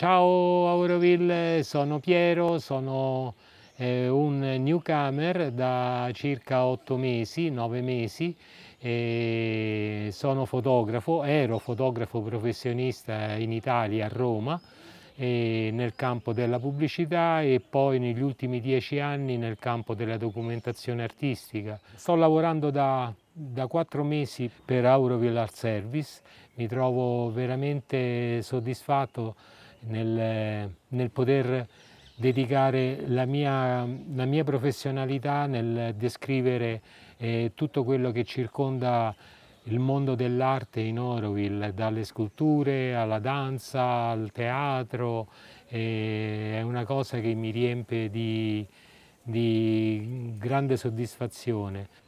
Ciao Auroville, sono Piero, sono eh, un newcomer da circa 8 mesi, 9 mesi, e sono fotografo, ero fotografo professionista in Italia, a Roma, nel campo della pubblicità e poi negli ultimi dieci anni nel campo della documentazione artistica. Sto lavorando da, da quattro mesi per Auroville Art Service, mi trovo veramente soddisfatto nel, nel poter dedicare la mia, la mia, professionalità nel descrivere eh, tutto quello che circonda il mondo dell'arte in Oroville, dalle sculture alla danza, al teatro, eh, è una cosa che mi riempie di, di grande soddisfazione.